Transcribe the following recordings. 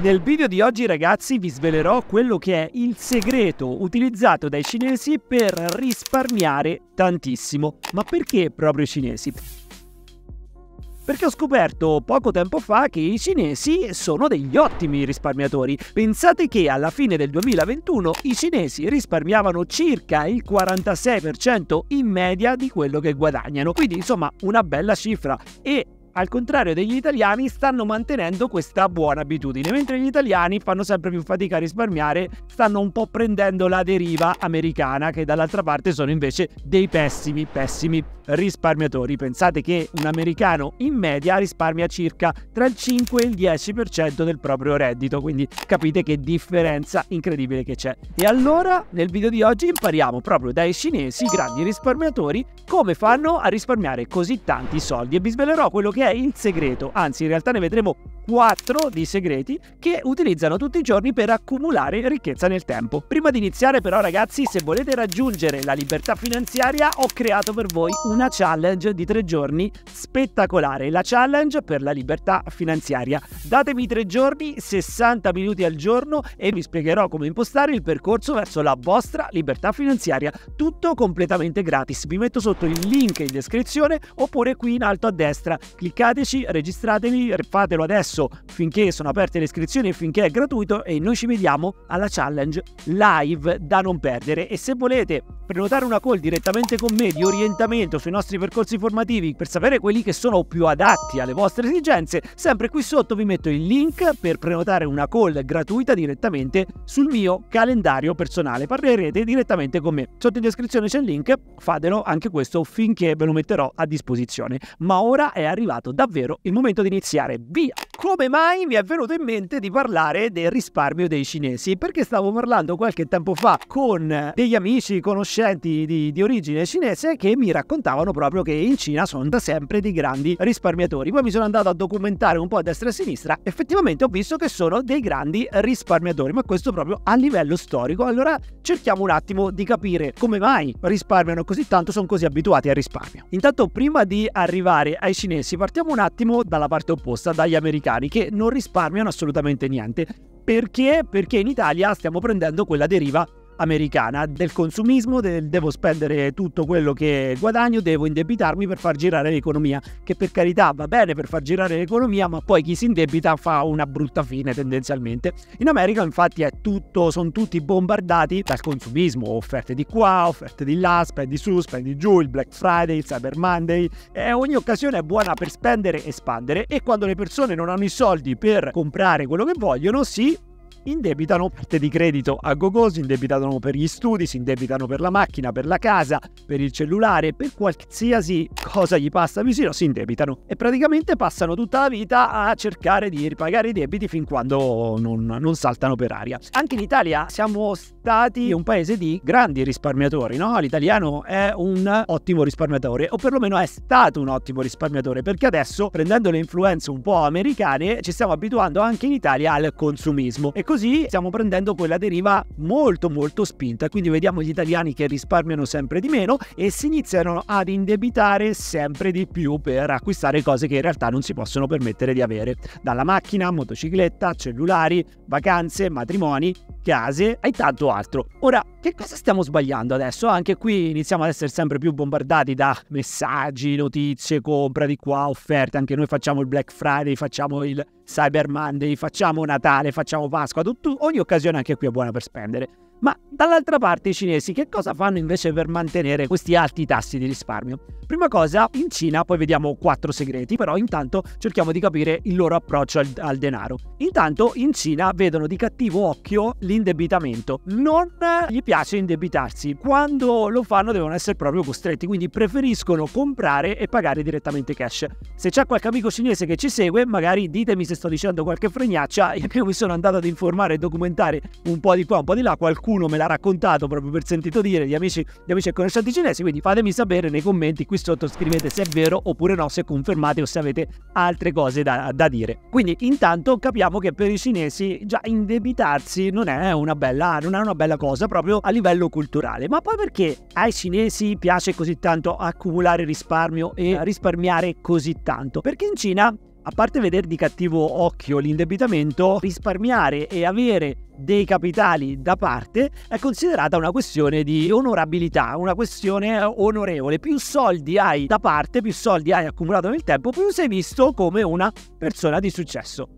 Nel video di oggi ragazzi vi svelerò quello che è il segreto utilizzato dai cinesi per risparmiare tantissimo. Ma perché proprio i cinesi? Perché ho scoperto poco tempo fa che i cinesi sono degli ottimi risparmiatori. Pensate che alla fine del 2021 i cinesi risparmiavano circa il 46% in media di quello che guadagnano. Quindi insomma una bella cifra. E al contrario degli italiani, stanno mantenendo questa buona abitudine, mentre gli italiani fanno sempre più fatica a risparmiare, stanno un po' prendendo la deriva americana, che dall'altra parte sono invece dei pessimi, pessimi risparmiatori. Pensate che un americano in media risparmia circa tra il 5 e il 10% del proprio reddito, quindi capite che differenza incredibile che c'è. E allora nel video di oggi impariamo proprio dai cinesi, grandi risparmiatori, come fanno a risparmiare così tanti soldi e vi svelerò quello che è è in segreto, anzi in realtà ne vedremo quattro di segreti che utilizzano tutti i giorni per accumulare ricchezza nel tempo. Prima di iniziare però ragazzi, se volete raggiungere la libertà finanziaria ho creato per voi una challenge di tre giorni spettacolare, la challenge per la libertà finanziaria. Datemi tre giorni, 60 minuti al giorno e vi spiegherò come impostare il percorso verso la vostra libertà finanziaria, tutto completamente gratis. Vi metto sotto il link in descrizione oppure qui in alto a destra, cliccate cercateci, registratevi, fatelo adesso finché sono aperte le iscrizioni e finché è gratuito e noi ci vediamo alla challenge live da non perdere e se volete prenotare una call direttamente con me di orientamento sui nostri percorsi formativi per sapere quelli che sono più adatti alle vostre esigenze, sempre qui sotto vi metto il link per prenotare una call gratuita direttamente sul mio calendario personale, parlerete direttamente con me. Sotto in descrizione c'è il link, fatelo anche questo finché ve lo metterò a disposizione. Ma ora è arrivato arrivato davvero il momento di iniziare. Via! Come mai mi è venuto in mente di parlare del risparmio dei cinesi? Perché stavo parlando qualche tempo fa con degli amici conoscenti di, di origine cinese che mi raccontavano proprio che in Cina sono da sempre dei grandi risparmiatori. Poi mi sono andato a documentare un po' a destra e a sinistra. Effettivamente ho visto che sono dei grandi risparmiatori, ma questo proprio a livello storico. Allora cerchiamo un attimo di capire come mai risparmiano così tanto, sono così abituati al risparmio. Intanto prima di arrivare ai cinesi partiamo un attimo dalla parte opposta, dagli americani, che non risparmiano assolutamente niente. Perché? Perché in Italia stiamo prendendo quella deriva americana del consumismo, del devo spendere tutto quello che guadagno, devo indebitarmi per far girare l'economia, che per carità va bene per far girare l'economia, ma poi chi si indebita fa una brutta fine tendenzialmente. In America infatti è tutto, sono tutti bombardati dal consumismo, offerte di qua, offerte di là, spendi su, spendi giù, il Black Friday, il Cyber Monday, e ogni occasione è buona per spendere e spandere e quando le persone non hanno i soldi per comprare quello che vogliono si indebitano parte di credito a gogo, si indebitano per gli studi, si indebitano per la macchina, per la casa, per il cellulare, per qualsiasi cosa gli passa vicino, si indebitano e praticamente passano tutta la vita a cercare di ripagare i debiti fin quando non, non saltano per aria. Anche in Italia siamo stati un paese di grandi risparmiatori, no? L'italiano è un ottimo risparmiatore, o perlomeno è stato un ottimo risparmiatore, perché adesso prendendo le influenze un po' americane ci stiamo abituando anche in Italia al consumismo e così così stiamo prendendo quella deriva molto molto spinta, quindi vediamo gli italiani che risparmiano sempre di meno e si iniziano ad indebitare sempre di più per acquistare cose che in realtà non si possono permettere di avere, dalla macchina, motocicletta, cellulari, vacanze, matrimoni case, e tanto altro. Ora, che cosa stiamo sbagliando adesso? Anche qui iniziamo ad essere sempre più bombardati da messaggi, notizie, compra di qua, offerte. Anche noi facciamo il Black Friday, facciamo il Cyber Monday, facciamo Natale, facciamo Pasqua, tutto, ogni occasione anche qui è buona per spendere. Ma dall'altra parte i cinesi che cosa fanno invece per mantenere questi alti tassi di risparmio? Prima cosa, in Cina poi vediamo quattro segreti, però intanto cerchiamo di capire il loro approccio al, al denaro. Intanto in Cina vedono di cattivo occhio l'indebitamento, non gli piace indebitarsi, quando lo fanno devono essere proprio costretti, quindi preferiscono comprare e pagare direttamente cash. Se c'è qualche amico cinese che ci segue, magari ditemi se sto dicendo qualche fregnaccia, io mi sono andato ad informare e documentare un po' di qua, un po' di là, qualcuno qualcuno me l'ha raccontato proprio per sentito dire gli amici, di amici e conoscenti cinesi, quindi fatemi sapere nei commenti qui sotto, scrivete se è vero oppure no, se confermate o se avete altre cose da, da dire. Quindi intanto capiamo che per i cinesi già indebitarsi non è una bella, non è una bella cosa proprio a livello culturale, ma poi perché ai cinesi piace così tanto accumulare risparmio e risparmiare così tanto? Perché in Cina a parte vedere di cattivo occhio l'indebitamento, risparmiare e avere dei capitali da parte è considerata una questione di onorabilità, una questione eh, onorevole. Più soldi hai da parte, più soldi hai accumulato nel tempo, più sei visto come una persona di successo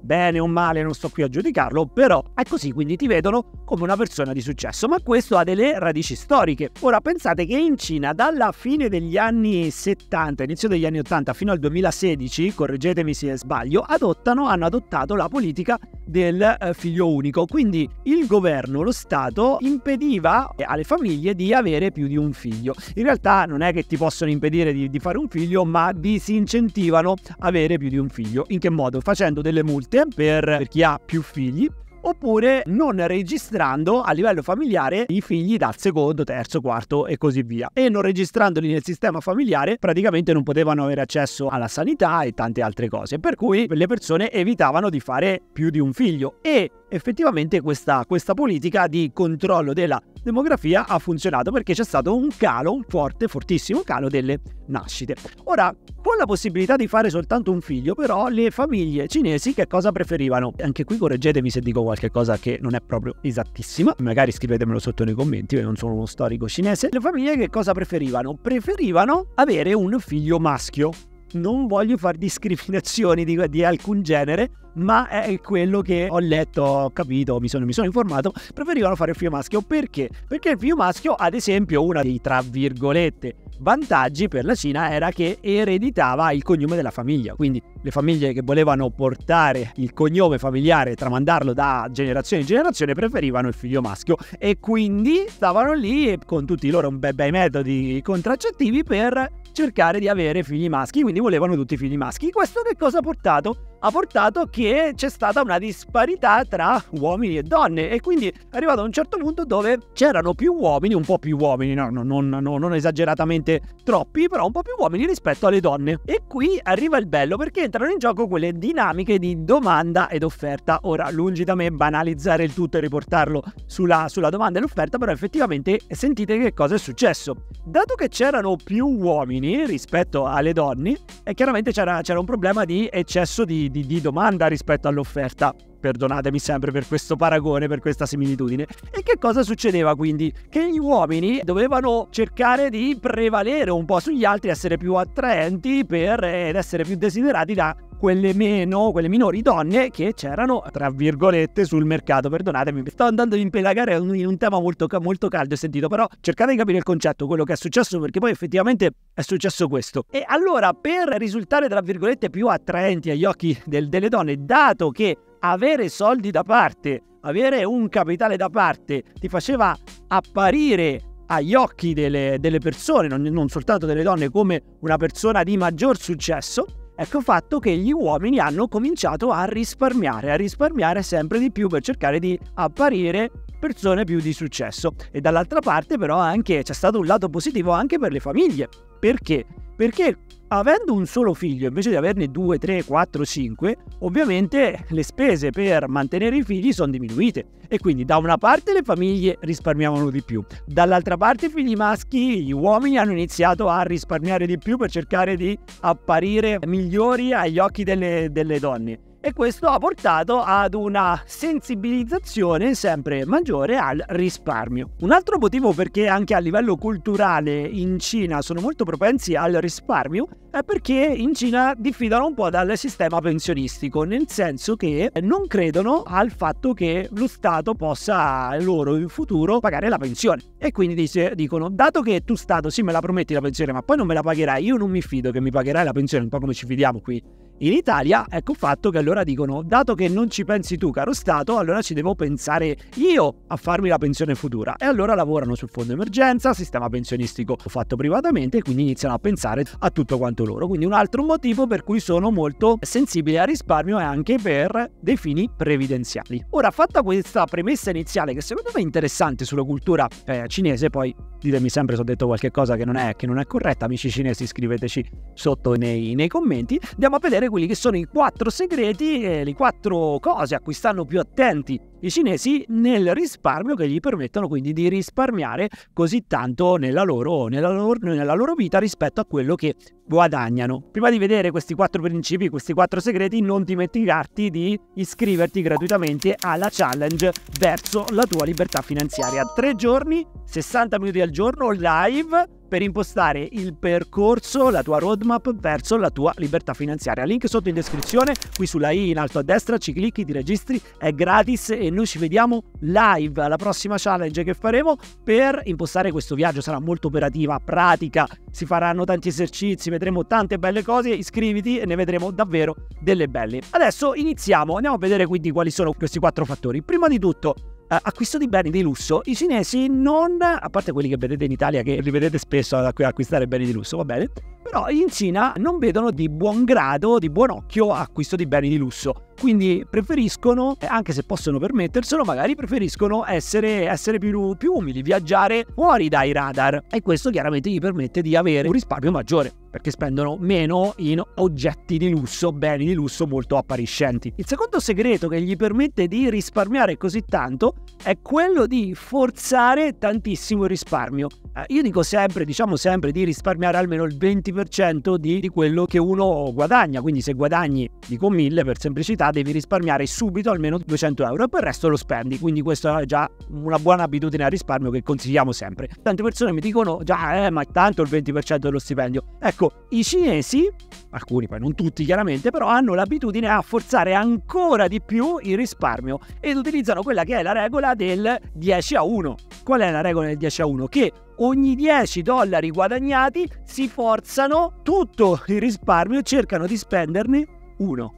bene o male, non sto qui a giudicarlo, però è così, quindi ti vedono come una persona di successo, ma questo ha delle radici storiche. Ora pensate che in Cina dalla fine degli anni 70, inizio degli anni 80 fino al 2016, correggetemi se sbaglio, adottano, hanno adottato la politica del eh, figlio unico. Quindi il governo, lo Stato, impediva eh, alle famiglie di avere più di un figlio. In realtà non è che ti possono impedire di, di fare un figlio, ma disincentivano avere più di un figlio. In che modo? Facendo delle multe per, per chi ha più figli oppure non registrando a livello familiare i figli dal secondo, terzo, quarto e così via. E non registrandoli nel sistema familiare praticamente non potevano avere accesso alla sanità e tante altre cose, per cui le persone evitavano di fare più di un figlio e effettivamente questa, questa politica di controllo della demografia ha funzionato perché c'è stato un calo, un forte, fortissimo calo delle nascite. Ora, con la possibilità di fare soltanto un figlio, però le famiglie cinesi che cosa preferivano? Anche qui correggetemi se dico qualcosa che non è proprio esattissima, magari scrivetemelo sotto nei commenti, io non sono uno storico cinese. Le famiglie che cosa preferivano? Preferivano avere un figlio maschio. Non voglio fare discriminazioni di, di alcun genere, ma è quello che ho letto, ho capito, mi sono, mi sono informato, preferivano fare il figlio maschio perché? Perché il figlio maschio, ad esempio, uno dei tra virgolette vantaggi per la Cina era che ereditava il cognome della famiglia, quindi le famiglie che volevano portare il cognome familiare tramandarlo da generazione in generazione preferivano il figlio maschio e quindi stavano lì con tutti i loro bei, bei metodi contraccettivi per cercare di avere figli maschi, quindi volevano tutti figli maschi. Questo che cosa ha portato? ha portato che c'è stata una disparità tra uomini e donne e quindi è arrivato a un certo punto dove c'erano più uomini, un po' più uomini, no, no, no, non esageratamente troppi, però un po' più uomini rispetto alle donne. E qui arriva il bello perché entrano in gioco quelle dinamiche di domanda ed offerta. Ora, lungi da me banalizzare il tutto e riportarlo sulla, sulla domanda e l'offerta, però effettivamente sentite che cosa è successo. Dato che c'erano più uomini rispetto alle donne, e chiaramente c'era, c'era un problema di eccesso di di, di, domanda rispetto all'offerta perdonatemi sempre per questo paragone, per questa similitudine. E che cosa succedeva quindi? Che gli uomini dovevano cercare di prevalere un po' sugli altri, essere più attraenti per, eh, ed essere più desiderati da quelle meno, quelle minori donne che c'erano, tra virgolette, sul mercato. Perdonatemi, sto andando in impelagare in un tema molto, molto caldo e sentito, però cercate di capire il concetto, quello che è successo, perché poi effettivamente è successo questo. E allora, per risultare, tra virgolette, più attraenti agli occhi del, delle donne, dato che avere soldi da parte, avere un capitale da parte, ti faceva apparire agli occhi delle, delle persone, non, non soltanto delle donne, come una persona di maggior successo, ecco fatto che gli uomini hanno cominciato a risparmiare, a risparmiare sempre di più per cercare di apparire persone più di successo. E dall'altra parte però anche c'è stato un lato positivo anche per le famiglie, perché? Perché avendo un solo figlio invece di averne due, tre, quattro, cinque, ovviamente le spese per mantenere i figli sono diminuite e quindi da una parte le famiglie risparmiavano di più, dall'altra parte i figli maschi, gli uomini hanno iniziato a risparmiare di più per cercare di apparire migliori agli occhi delle, delle donne e questo ha portato ad una sensibilizzazione sempre maggiore al risparmio. Un altro motivo perché anche a livello culturale in Cina sono molto propensi al risparmio è perché in Cina diffidano un po' dal sistema pensionistico, nel senso che non credono al fatto che lo Stato possa loro in futuro pagare la pensione. E quindi dice, dicono, dato che tu Stato sì me la prometti la pensione, ma poi non me la pagherai, io non mi fido che mi pagherai la pensione, un po' come ci fidiamo qui in Italia, ecco il fatto che allora dicono, dato che non ci pensi tu caro Stato, allora ci devo pensare io a farmi la pensione futura. E allora lavorano sul fondo emergenza, sistema pensionistico fatto privatamente, e quindi iniziano a pensare a tutto quanto loro. Quindi un altro motivo per cui sono molto sensibile al risparmio è anche per dei fini previdenziali. Ora, fatta questa premessa iniziale che secondo me è interessante sulla cultura eh, cinese, poi ditemi sempre se ho detto qualcosa che non è, che non è corretta, amici cinesi scriveteci sotto nei, nei, commenti, andiamo a vedere quelli che sono i quattro segreti, eh, le quattro cose a cui stanno più attenti i cinesi nel risparmio che gli permettono quindi di risparmiare così tanto nella loro, nella loro, nella loro vita rispetto a quello che guadagnano. Prima di vedere questi quattro principi, questi quattro segreti, non dimenticarti di iscriverti gratuitamente alla challenge verso la tua libertà finanziaria. Tre giorni, 60 minuti al giorno, live per impostare il percorso, la tua roadmap verso la tua libertà finanziaria. Link sotto in descrizione, qui sulla i in alto a destra, ci clicchi, ti registri, è gratis e noi ci vediamo live alla prossima challenge che faremo per impostare questo viaggio, sarà molto operativa, pratica, si faranno tanti esercizi, vedremo tante belle cose, iscriviti e ne vedremo davvero delle belle. Adesso iniziamo, andiamo a vedere quindi quali sono questi quattro fattori. Prima di tutto eh, acquisto di beni di lusso, i cinesi non, a parte quelli che vedete in Italia che li vedete spesso ad acquistare beni di lusso, va bene, però in Cina non vedono di buon grado, di buon occhio acquisto di beni di lusso. Quindi preferiscono, anche se possono permetterselo, magari preferiscono essere, essere più, più umili, viaggiare fuori dai radar. E questo chiaramente gli permette di avere un risparmio maggiore perché spendono meno in oggetti di lusso, beni di lusso molto appariscenti. Il secondo segreto che gli permette di risparmiare così tanto è quello di forzare tantissimo il risparmio. Eh, io dico sempre, diciamo sempre di risparmiare almeno il 20% 50% di, di, quello che uno guadagna, quindi se guadagni, dico 1000 per semplicità, devi risparmiare subito almeno 200 euro e poi il resto lo spendi, quindi questa è già una buona abitudine al risparmio che consigliamo sempre. Tante persone mi dicono già, eh, ma tanto il 20% dello stipendio. Ecco, i cinesi, alcuni poi non tutti chiaramente, però hanno l'abitudine a forzare ancora di più il risparmio ed utilizzano quella che è la regola del 10 a 1. Qual è la regola del 10 a 1? Che ogni 10 dollari guadagnati si forzano tutto il risparmio e cercano di spenderne uno.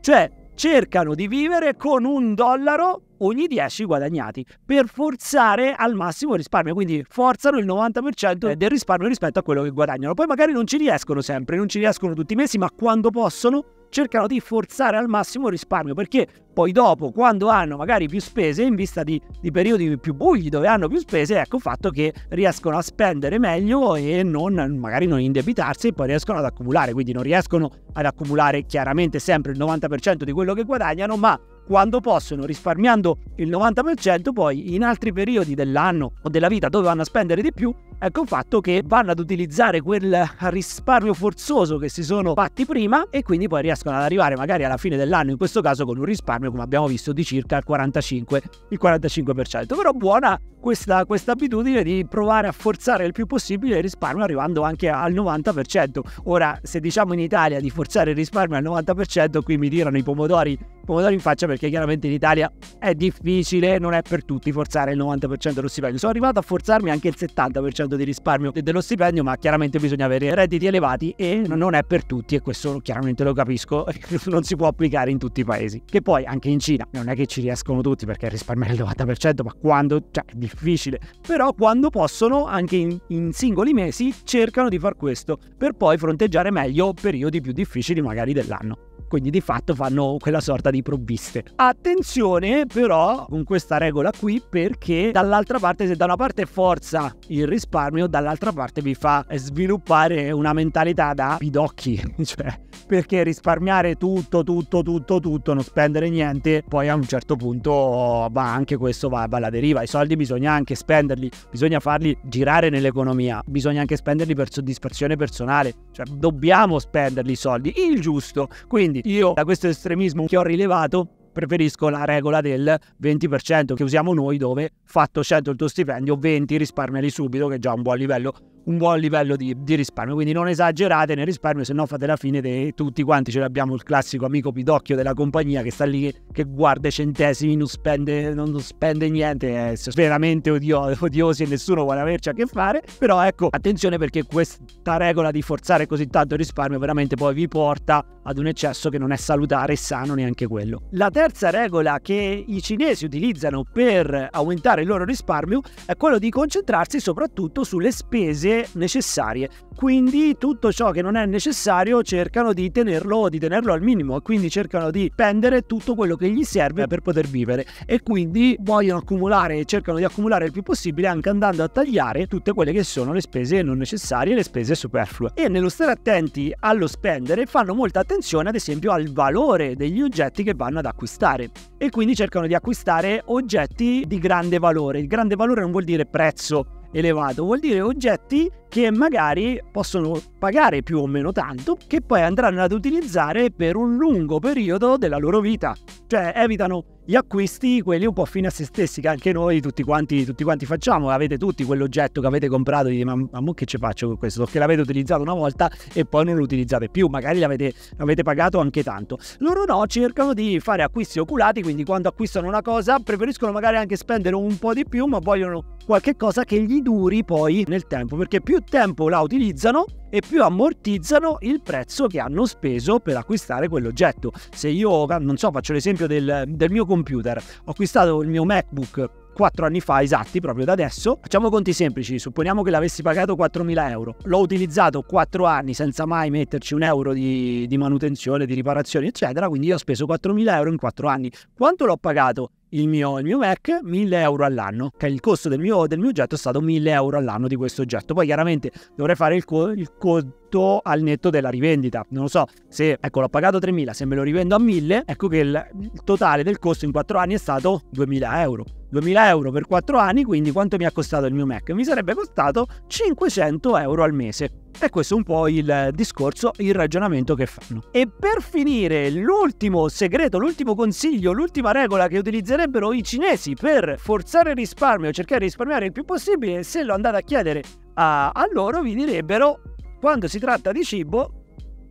Cioè cercano di vivere con un dollaro ogni 10 guadagnati per forzare al massimo il risparmio, quindi forzano il 90% del risparmio rispetto a quello che guadagnano. Poi magari non ci riescono sempre, non ci riescono tutti i mesi, ma quando possono cercano di forzare al massimo il risparmio perché poi dopo quando hanno magari più spese in vista di, di periodi più bui dove hanno più spese ecco fatto che riescono a spendere meglio e non, magari non indebitarsi e poi riescono ad accumulare quindi non riescono ad accumulare chiaramente sempre il 90% di quello che guadagnano ma quando possono, risparmiando il 90%, poi in altri periodi dell'anno o della vita dove vanno a spendere di più, ecco il fatto che vanno ad utilizzare quel risparmio forzoso che si sono fatti prima e quindi poi riescono ad arrivare magari alla fine dell'anno, in questo caso con un risparmio, come abbiamo visto, di circa il 45%. Il 45%. Però buona questa, questa abitudine di provare a forzare il più possibile il risparmio arrivando anche al 90%. Ora, se diciamo in Italia di forzare il risparmio al 90%, qui mi tirano i pomodori pomodori in faccia perché chiaramente in Italia è difficile, non è per tutti forzare il 90% dello stipendio. Sono arrivato a forzarmi anche il 70% di risparmio dello stipendio, ma chiaramente bisogna avere redditi elevati e non è per tutti e questo chiaramente lo capisco, non si può applicare in tutti i paesi. Che poi anche in Cina non è che ci riescono tutti perché risparmiare il 90%, ma quando, cioè è difficile, però quando possono anche in, in singoli mesi cercano di far questo per poi fronteggiare meglio periodi più difficili magari dell'anno quindi di fatto fanno quella sorta di provviste. Attenzione però con questa regola qui perché dall'altra parte se da una parte forza il risparmio, dall'altra parte vi fa sviluppare una mentalità da bidocchi, cioè perché risparmiare tutto, tutto, tutto, tutto, non spendere niente, poi a un certo punto va anche questo va alla deriva, i soldi bisogna anche spenderli, bisogna farli girare nell'economia, bisogna anche spenderli per soddisfazione personale, cioè dobbiamo spenderli i soldi, il giusto, quindi quindi io da questo estremismo che ho rilevato preferisco la regola del 20% che usiamo noi dove fatto 100 il tuo stipendio, 20 risparmiali subito che è già un buon livello un buon livello di, di, risparmio. Quindi non esagerate nel risparmio, se no fate la fine di tutti quanti. Ce l'abbiamo il classico amico pidocchio della compagnia che sta lì, che guarda i centesimi, non spende, non spende niente. È veramente odio, odiosi e nessuno vuole averci a che fare. Però ecco, attenzione perché questa regola di forzare così tanto il risparmio veramente poi vi porta ad un eccesso che non è salutare e sano neanche quello. La terza regola che i cinesi utilizzano per aumentare il loro risparmio è quello di concentrarsi soprattutto sulle spese necessarie. Quindi tutto ciò che non è necessario cercano di tenerlo, di tenerlo al minimo e quindi cercano di spendere tutto quello che gli serve per poter vivere e quindi vogliono accumulare e cercano di accumulare il più possibile anche andando a tagliare tutte quelle che sono le spese non necessarie le spese superflue. E nello stare attenti allo spendere fanno molta attenzione ad esempio al valore degli oggetti che vanno ad acquistare e quindi cercano di acquistare oggetti di grande valore. Il grande valore non vuol dire prezzo elevato, vuol dire oggetti che magari possono pagare più o meno tanto, che poi andranno ad utilizzare per un lungo periodo della loro vita. Cioè evitano gli acquisti, quelli un po' fine a se stessi, che anche noi tutti quanti, tutti quanti facciamo. Avete tutti quell'oggetto che avete comprato, dite, ma, ma che ci faccio con questo? Che l'avete utilizzato una volta e poi non lo utilizzate più, magari l'avete, l'avete pagato anche tanto. Loro no, cercano di fare acquisti oculati, quindi quando acquistano una cosa preferiscono magari anche spendere un po' di più, ma vogliono qualche cosa che gli duri poi nel tempo, perché più più tempo la utilizzano e più ammortizzano il prezzo che hanno speso per acquistare quell'oggetto. Se io, non so, faccio l'esempio del, del mio computer, ho acquistato il mio MacBook 4 anni fa esatti, proprio da adesso. Facciamo conti semplici, supponiamo che l'avessi pagato 4.000 euro, l'ho utilizzato 4 anni senza mai metterci un euro di, di manutenzione, di riparazione, eccetera, quindi io ho speso 4.000 euro in 4 anni. Quanto l'ho pagato? il mio, il mio, Mac 1000 euro all'anno, che il costo del mio, del mio, oggetto è stato 1000 euro all'anno di questo oggetto. Poi chiaramente dovrei fare il, co- il conto al netto della rivendita. Non lo so, se ecco l'ho pagato 3000, se me lo rivendo a 1000, ecco che il, il totale del costo in 4 anni è stato 2000 euro. 2000 euro per 4 anni, quindi quanto mi ha costato il mio Mac? Mi sarebbe costato 500 euro al mese. E questo è un po' il discorso, il ragionamento che fanno. E per finire, l'ultimo segreto, l'ultimo consiglio, l'ultima regola che utilizzerebbero i cinesi per forzare il risparmio, cercare di risparmiare il più possibile, se lo andate a chiedere a, a loro, vi direbbero, quando si tratta di cibo,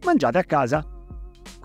mangiate a casa.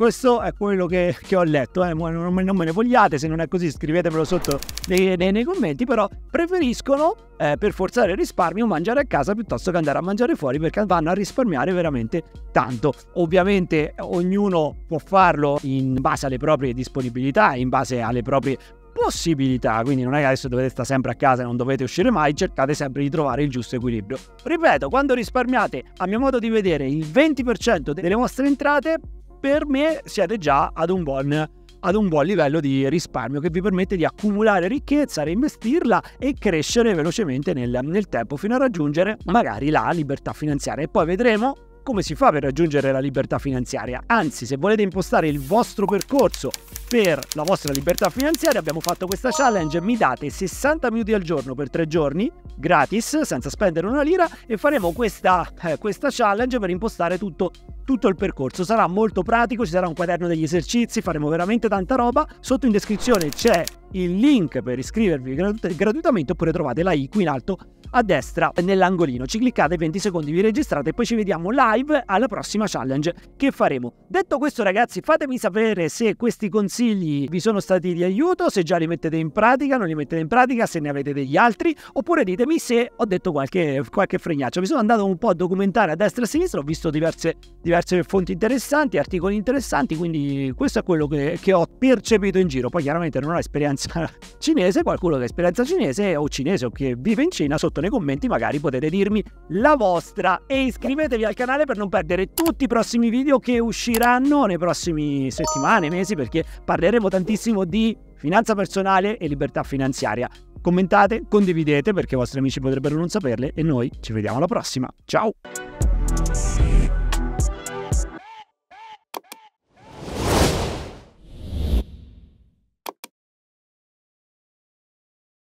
Questo è quello che, che ho letto, eh. non, me, non, me ne vogliate, se non è così scrivetemelo sotto nei, nei, nei commenti, però preferiscono eh, per forzare il risparmio mangiare a casa piuttosto che andare a mangiare fuori perché vanno a risparmiare veramente tanto. Ovviamente eh, ognuno può farlo in base alle proprie disponibilità, in base alle proprie possibilità, quindi non è che adesso dovete stare sempre a casa e non dovete uscire mai, cercate sempre di trovare il giusto equilibrio. Ripeto, quando risparmiate, a mio modo di vedere, il 20% delle vostre entrate per me siete già ad un buon ad un buon livello di risparmio che vi permette di accumulare ricchezza, reinvestirla e crescere velocemente nel, nel, tempo fino a raggiungere magari la libertà finanziaria. E poi vedremo come si fa per raggiungere la libertà finanziaria. Anzi, se volete impostare il vostro percorso per la vostra libertà finanziaria, abbiamo fatto questa challenge, mi date 60 minuti al giorno per 3 giorni, gratis, senza spendere una lira, e faremo questa, eh, questa challenge per impostare tutto tutto il percorso. Sarà molto pratico, ci sarà un quaderno degli esercizi, faremo veramente tanta roba. Sotto in descrizione c'è il link per iscrivervi gratuitamente oppure trovate la i qui in alto a destra nell'angolino. Ci cliccate 20 secondi, vi registrate e poi ci vediamo live alla prossima challenge che faremo. Detto questo ragazzi fatemi sapere se questi consigli vi sono stati di aiuto, se già li mettete in pratica, non li mettete in pratica, se ne avete degli altri, oppure ditemi se ho detto qualche, qualche fregnaccio. Mi sono andato un po' a documentare a destra e a sinistra, ho visto diverse, diverse fonti interessanti, articoli interessanti, quindi questo è quello che, che ho percepito in giro. Poi chiaramente non ho esperienza cinese, qualcuno che ha esperienza cinese o cinese o che vive in Cina sotto sotto nei commenti magari potete dirmi la vostra e iscrivetevi al canale per non perdere tutti i prossimi video che usciranno nei prossimi settimane, mesi perché parleremo tantissimo di finanza personale e libertà finanziaria. Commentate, condividete perché i vostri amici potrebbero non saperle e noi ci vediamo alla prossima. Ciao!